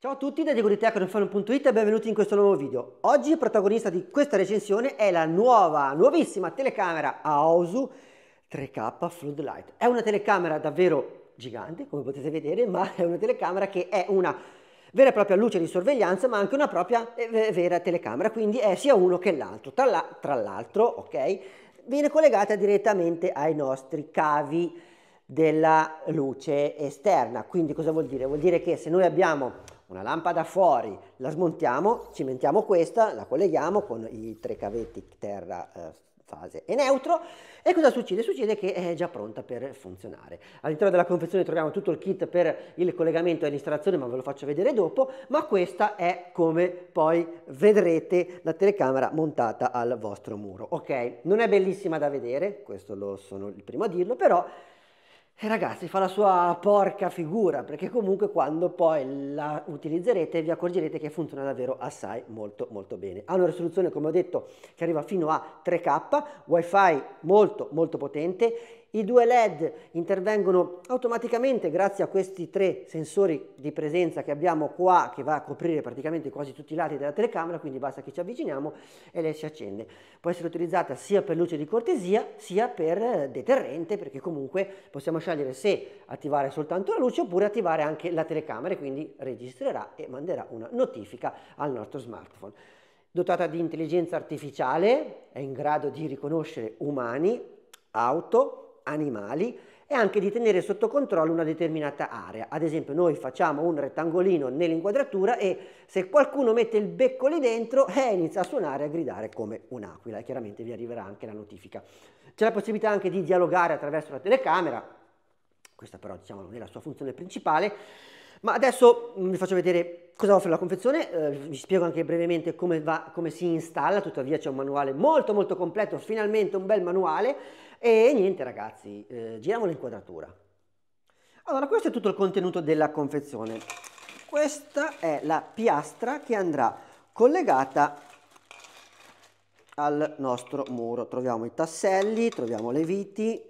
Ciao a tutti da Diego di Tecnofan.it e benvenuti in questo nuovo video. Oggi il protagonista di questa recensione è la nuova, nuovissima telecamera AOSU 3K Floodlight. È una telecamera davvero gigante, come potete vedere, ma è una telecamera che è una vera e propria luce di sorveglianza, ma anche una propria eh, vera telecamera, quindi è sia uno che l'altro. Tra l'altro, la, ok, viene collegata direttamente ai nostri cavi della luce esterna. Quindi cosa vuol dire? Vuol dire che se noi abbiamo una lampada fuori, la smontiamo, cimentiamo questa, la colleghiamo con i tre cavetti terra eh, fase e neutro e cosa succede? Succede che è già pronta per funzionare. All'interno della confezione troviamo tutto il kit per il collegamento e l'installazione ma ve lo faccio vedere dopo, ma questa è come poi vedrete la telecamera montata al vostro muro. Ok, non è bellissima da vedere, questo lo sono il primo a dirlo, però e eh, ragazzi, fa la sua porca figura, perché comunque quando poi la utilizzerete vi accorgerete che funziona davvero assai molto molto bene. Ha una risoluzione, come ho detto, che arriva fino a 3K, wifi molto molto potente, i due LED intervengono automaticamente grazie a questi tre sensori di presenza che abbiamo qua, che va a coprire praticamente quasi tutti i lati della telecamera, quindi basta che ci avviciniamo e lei si accende. Può essere utilizzata sia per luce di cortesia, sia per deterrente, perché comunque possiamo scegliere se attivare soltanto la luce oppure attivare anche la telecamera, e quindi registrerà e manderà una notifica al nostro smartphone dotata di intelligenza artificiale, è in grado di riconoscere umani, auto, animali e anche di tenere sotto controllo una determinata area. Ad esempio noi facciamo un rettangolino nell'inquadratura e se qualcuno mette il becco lì dentro eh, inizia a suonare e a gridare come un'aquila e chiaramente vi arriverà anche la notifica. C'è la possibilità anche di dialogare attraverso la telecamera, questa però diciamo non è la sua funzione principale, ma adesso mm, vi faccio vedere Cosa offre la confezione? Eh, vi spiego anche brevemente come, va, come si installa, tuttavia c'è un manuale molto molto completo, finalmente un bel manuale. E niente ragazzi, eh, giriamo l'inquadratura. Allora questo è tutto il contenuto della confezione. Questa è la piastra che andrà collegata al nostro muro. Troviamo i tasselli, troviamo le viti,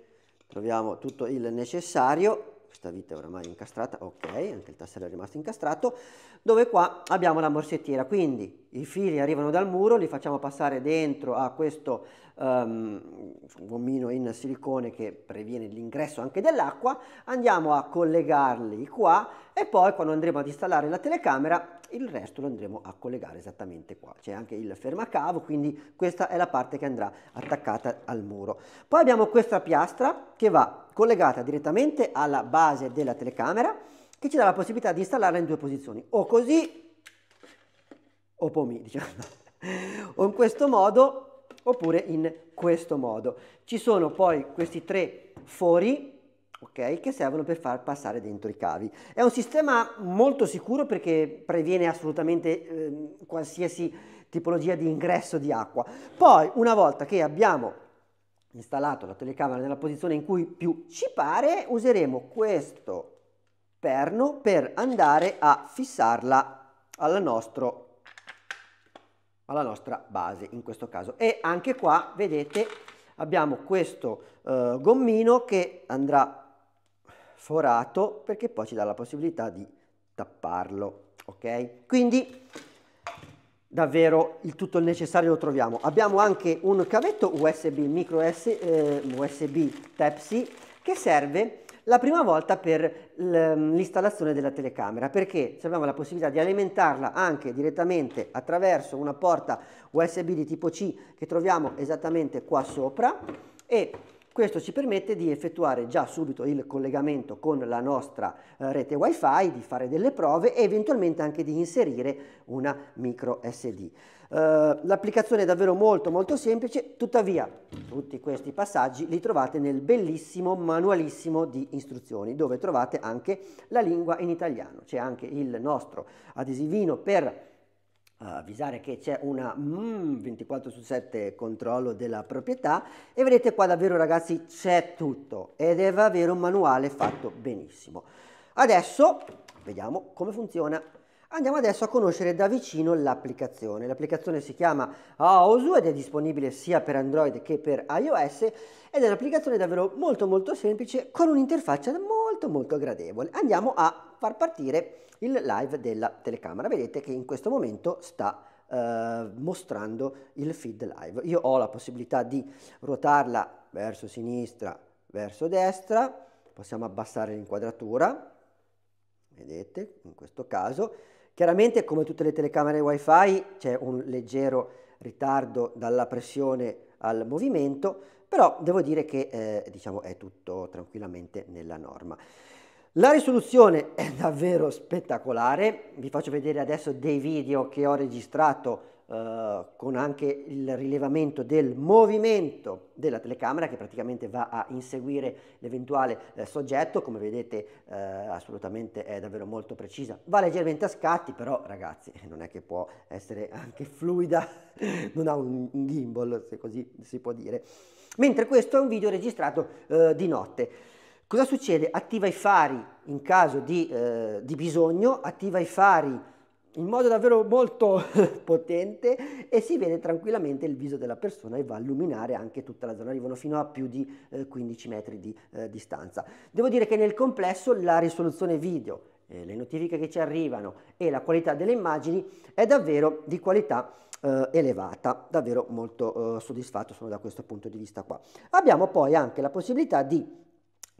troviamo tutto il necessario questa vite è oramai incastrata, ok, anche il tassello è rimasto incastrato, dove qua abbiamo la morsettiera, quindi i fili arrivano dal muro, li facciamo passare dentro a questo um, gommino in silicone che previene l'ingresso anche dell'acqua, andiamo a collegarli qua e poi quando andremo ad installare la telecamera il resto lo andremo a collegare esattamente qua. C'è anche il fermacavo, quindi questa è la parte che andrà attaccata al muro. Poi abbiamo questa piastra che va collegata direttamente alla base della telecamera che ci dà la possibilità di installarla in due posizioni, o così o pomi, diciamo, o in questo modo oppure in questo modo. Ci sono poi questi tre fori Okay, che servono per far passare dentro i cavi. È un sistema molto sicuro perché previene assolutamente eh, qualsiasi tipologia di ingresso di acqua. Poi, una volta che abbiamo installato la telecamera nella posizione in cui più ci pare, useremo questo perno per andare a fissarla alla, nostro, alla nostra base, in questo caso. E anche qua, vedete, abbiamo questo eh, gommino che andrà forato perché poi ci dà la possibilità di tapparlo, ok? Quindi davvero il tutto il necessario lo troviamo. Abbiamo anche un cavetto USB micro S, eh, USB Type-C che serve la prima volta per l'installazione della telecamera perché abbiamo la possibilità di alimentarla anche direttamente attraverso una porta USB di tipo C che troviamo esattamente qua sopra e questo ci permette di effettuare già subito il collegamento con la nostra eh, rete wifi, di fare delle prove e eventualmente anche di inserire una micro SD. Eh, l'applicazione è davvero molto molto semplice, tuttavia tutti questi passaggi li trovate nel bellissimo manualissimo di istruzioni dove trovate anche la lingua in italiano. C'è anche il nostro adesivino per avvisare che c'è una mm, 24 su 7 controllo della proprietà e vedete qua davvero ragazzi c'è tutto ed è davvero un manuale fatto benissimo. Adesso vediamo come funziona. Andiamo adesso a conoscere da vicino l'applicazione. L'applicazione si chiama AOSU ed è disponibile sia per Android che per iOS ed è un'applicazione davvero molto molto semplice con un'interfaccia molto molto molto gradevole. Andiamo a far partire il live della telecamera. Vedete che in questo momento sta eh, mostrando il feed live. Io ho la possibilità di ruotarla verso sinistra, verso destra, possiamo abbassare l'inquadratura, vedete in questo caso. Chiaramente come tutte le telecamere wifi c'è un leggero ritardo dalla pressione al movimento, però devo dire che eh, diciamo, è tutto tranquillamente nella norma. La risoluzione è davvero spettacolare, vi faccio vedere adesso dei video che ho registrato eh, con anche il rilevamento del movimento della telecamera che praticamente va a inseguire l'eventuale eh, soggetto, come vedete eh, assolutamente è davvero molto precisa, va leggermente a scatti, però ragazzi non è che può essere anche fluida, non ha un gimbal se così si può dire mentre questo è un video registrato eh, di notte. Cosa succede? Attiva i fari in caso di, eh, di bisogno, attiva i fari in modo davvero molto potente e si vede tranquillamente il viso della persona e va a illuminare anche tutta la zona, arrivano fino a più di eh, 15 metri di eh, distanza. Devo dire che nel complesso la risoluzione video, eh, le notifiche che ci arrivano e la qualità delle immagini è davvero di qualità eh, elevata, davvero molto eh, soddisfatto sono da questo punto di vista qua. Abbiamo poi anche la possibilità di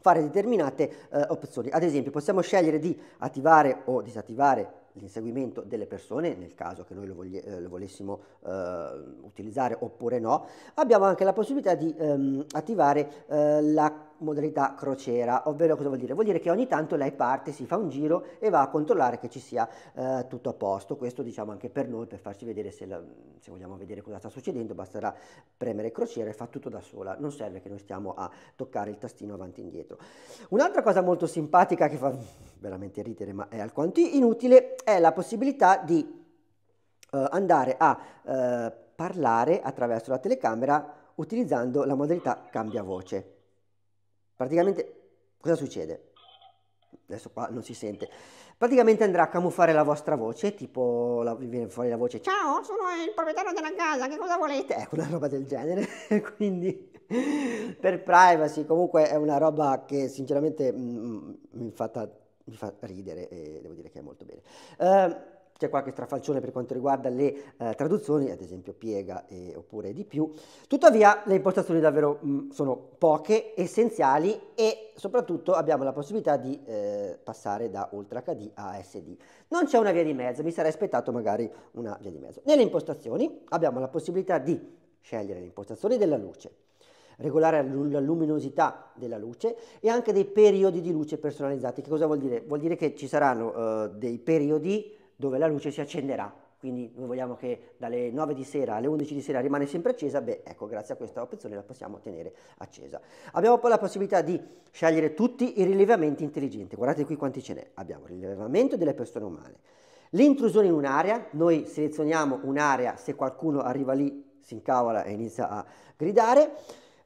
fare determinate eh, opzioni, ad esempio possiamo scegliere di attivare o disattivare l'inseguimento delle persone, nel caso che noi lo, voglie, eh, lo volessimo eh, utilizzare oppure no, abbiamo anche la possibilità di ehm, attivare eh, la modalità crociera, ovvero cosa vuol dire? Vuol dire che ogni tanto lei parte, si fa un giro e va a controllare che ci sia eh, tutto a posto, questo diciamo anche per noi, per farci vedere se, la, se, vogliamo vedere cosa sta succedendo, basterà premere crociera e fa tutto da sola, non serve che noi stiamo a toccare il tastino avanti e indietro. Un'altra cosa molto simpatica che fa veramente ridere, ma è alquanto inutile, è la possibilità di eh, andare a eh, parlare attraverso la telecamera utilizzando la modalità cambia voce. Praticamente cosa succede? Adesso qua non si sente. Praticamente andrà a camuffare la vostra voce, tipo la, viene fuori la voce Ciao, sono il proprietario della casa, che cosa volete? Ecco, una roba del genere. Quindi per privacy comunque è una roba che sinceramente mm, mm, mi è fatta mi fa ridere e devo dire che è molto bene. Uh, c'è qualche strafalcione per quanto riguarda le eh, traduzioni, ad esempio piega e, oppure di più. Tuttavia le impostazioni davvero mh, mm, sono poche, essenziali e soprattutto abbiamo la possibilità di eh, passare da Ultra HD a SD. Non c'è una via di mezzo, mi sarei aspettato magari una via di mezzo. Nelle impostazioni abbiamo la possibilità di scegliere le impostazioni della luce, regolare la luminosità della luce e anche dei periodi di luce personalizzati. Che cosa vuol dire? Vuol dire che ci saranno eh, dei periodi dove la luce si accenderà. Quindi noi vogliamo che dalle 9 di sera alle 11 di sera rimane sempre accesa, beh ecco grazie a questa opzione la possiamo tenere accesa. Abbiamo poi la possibilità di scegliere tutti i rilevamenti intelligenti, guardate qui quanti ce n'è, abbiamo il rilevamento delle persone umane, l'intrusione in un'area, noi selezioniamo un'area se qualcuno arriva lì si incavola e inizia a gridare,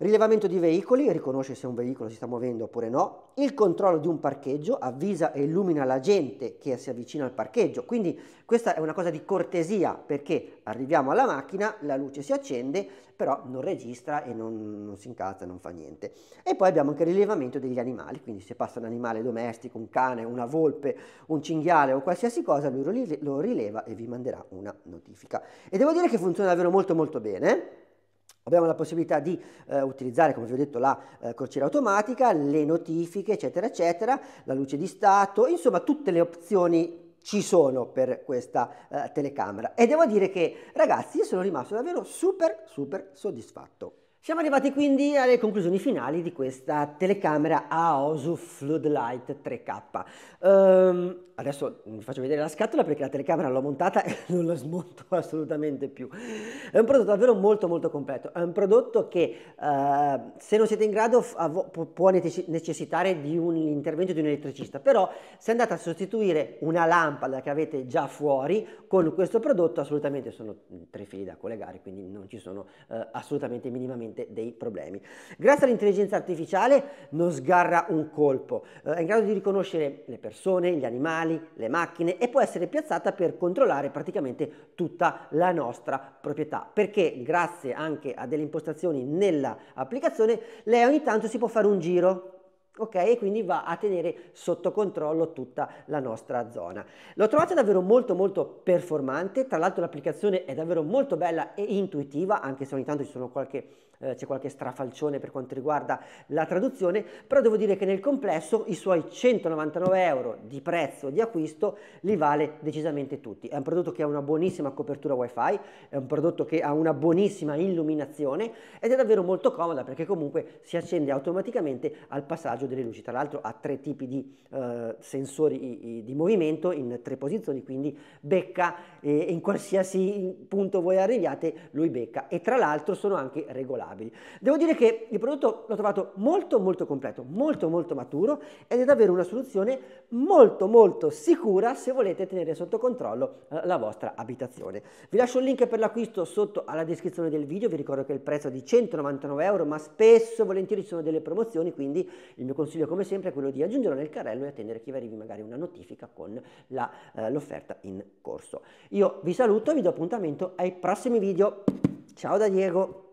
Rilevamento di veicoli, riconosce se un veicolo si sta muovendo oppure no. Il controllo di un parcheggio, avvisa e illumina la gente che si avvicina al parcheggio. Quindi questa è una cosa di cortesia perché arriviamo alla macchina, la luce si accende, però non registra e non, non si incazza, non fa niente. E poi abbiamo anche il rilevamento degli animali, quindi se passa un animale domestico, un cane, una volpe, un cinghiale o qualsiasi cosa, lui lo rileva e vi manderà una notifica. E devo dire che funziona davvero molto molto bene. Eh. Abbiamo la possibilità di eh, utilizzare, come vi ho detto, la eh, crociera automatica, le notifiche, eccetera, eccetera, la luce di stato, insomma tutte le opzioni ci sono per questa eh, telecamera. E devo dire che, ragazzi, io sono rimasto davvero super, super soddisfatto. Siamo arrivati quindi alle conclusioni finali di questa telecamera AOSU Floodlight 3K. Um, ehm, adesso vi faccio vedere la scatola perché la telecamera l'ho montata e non la smonto assolutamente più. È un prodotto davvero molto molto completo, è un prodotto che eh, se non siete in grado può necessitare di un intervento di un elettricista, però se andate a sostituire una lampada che avete già fuori con questo prodotto assolutamente sono tre fili da collegare, quindi non ci sono eh, assolutamente minimamente dei problemi. Grazie all'intelligenza artificiale non sgarra un colpo, eh, è in grado di riconoscere le persone, gli animali, animali, le macchine e può essere piazzata per controllare praticamente tutta la nostra proprietà perché grazie anche a delle impostazioni nell'applicazione lei ogni tanto si può fare un giro ok? E quindi va a tenere sotto controllo tutta la nostra zona. L'ho trovata davvero molto molto performante, tra l'altro l'applicazione è davvero molto bella e intuitiva, anche se ogni tanto ci sono qualche eh, c'è qualche strafalcione per quanto riguarda la traduzione, però devo dire che nel complesso i suoi 199 euro di prezzo di acquisto li vale decisamente tutti. È un prodotto che ha una buonissima copertura wifi, è un prodotto che ha una buonissima illuminazione ed è davvero molto comoda perché comunque si accende automaticamente al passaggio delle luci. Tra l'altro ha tre tipi di eh, sensori di movimento in tre posizioni, quindi becca eh, in qualsiasi punto voi arriviate, lui becca e tra l'altro sono anche regolari probabili. Devo dire che il prodotto l'ho trovato molto molto completo, molto molto maturo ed è davvero una soluzione molto molto sicura se volete tenere sotto controllo eh, la vostra abitazione. Vi lascio il link per l'acquisto sotto alla descrizione del video, vi ricordo che il prezzo è di 199 euro ma spesso volentieri ci sono delle promozioni quindi il mio consiglio come sempre è quello di aggiungerlo nel carrello e attendere che vi arrivi magari una notifica con eh, l'offerta eh, in corso. Io vi saluto e vi do appuntamento ai prossimi video. Ciao da Diego!